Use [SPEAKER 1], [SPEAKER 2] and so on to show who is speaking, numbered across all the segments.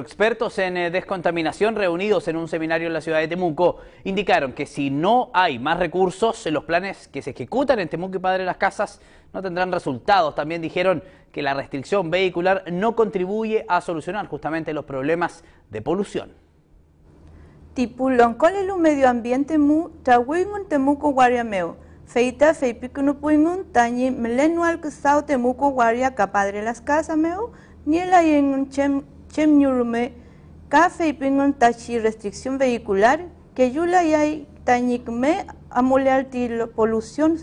[SPEAKER 1] expertos en eh, descontaminación reunidos en un seminario en la ciudad de Temuco indicaron que si no hay más recursos, los planes que se ejecutan en Temuco y Padre Las Casas no tendrán resultados. También dijeron que la restricción vehicular no contribuye a solucionar justamente los problemas de polución. el medio ambiente Temuco Feita tañi melenual que Temuco guaria capadre las casas meu ni restricción vehicular que yula polución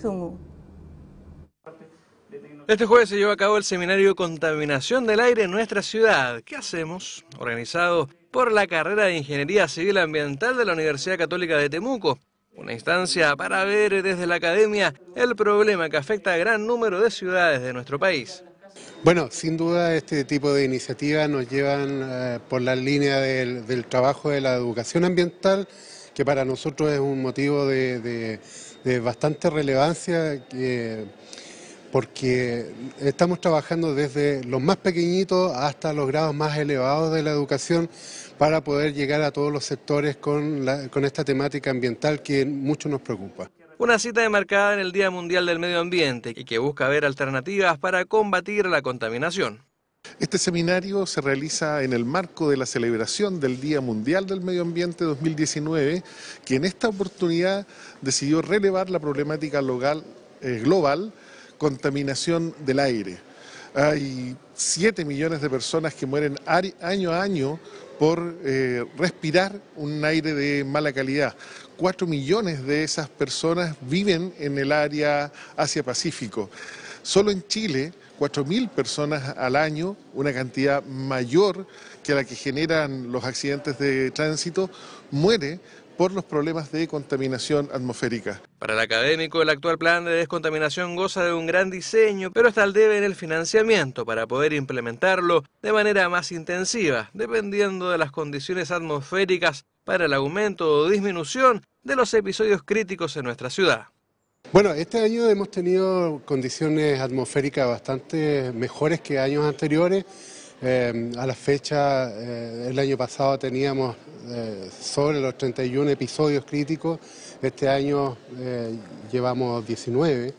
[SPEAKER 1] Este jueves se llevó a cabo el seminario Contaminación del Aire en nuestra ciudad. ¿Qué hacemos? Organizado por la carrera de Ingeniería Civil Ambiental de la Universidad Católica de Temuco. Una instancia para ver desde la academia el problema que afecta a gran número de ciudades de nuestro país.
[SPEAKER 2] Bueno, sin duda este tipo de iniciativas nos llevan eh, por la línea del, trabajo de la educación ambiental, que para nosotros es un motivo de, bastante relevancia, porque estamos trabajando desde los más pequeñitos hasta los grados más elevados de la educación para poder llegar a todos los sectores con, con esta temática ambiental que mucho nos preocupa.
[SPEAKER 1] Una cita demarcada en el Día Mundial del Medio Ambiente y que busca ver alternativas para combatir la contaminación.
[SPEAKER 3] Este seminario se realiza en el marco de la celebración del Día Mundial del Medio Ambiente 2019, que en esta oportunidad decidió relevar la problemática local, eh, global contaminación del aire. Hay 7 millones de personas que mueren año a año por eh, respirar un aire de mala calidad. 4 millones de esas personas viven en el área Asia-Pacífico. Solo en Chile, 4.000 personas al año, una cantidad mayor que la que generan los accidentes de tránsito, muere por los problemas de contaminación atmosférica.
[SPEAKER 1] Para el académico, el actual plan de descontaminación goza de un gran diseño, pero está al debe en el financiamiento para poder implementarlo de manera más intensiva, dependiendo de las condiciones atmosféricas para el aumento o disminución de los episodios críticos en nuestra ciudad.
[SPEAKER 2] Bueno, este año hemos tenido condiciones atmosféricas bastante mejores que años anteriores eh, a la fecha, eh, el año pasado teníamos eh, sobre los 31 episodios críticos, este año llevamos 19.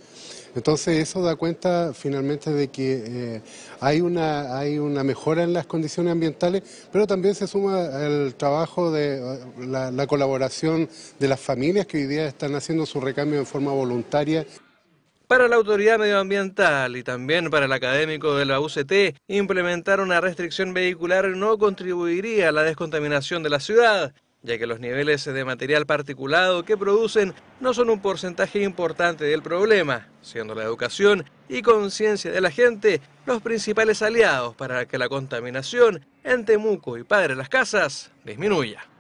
[SPEAKER 2] Entonces eso da cuenta finalmente de que hay, una, hay una mejora en las condiciones ambientales, pero también se suma el trabajo de la, la colaboración de las familias que hoy día están haciendo su recambio en forma voluntaria.
[SPEAKER 1] Para la autoridad medioambiental y también para el académico de la UCT, implementar una restricción vehicular no contribuiría a la descontaminación de la ciudad, ya que los niveles de material particulado que producen no son un porcentaje importante del problema, siendo la educación y conciencia de la gente los principales aliados para que la contaminación en Temuco y Padre Las Casas disminuya.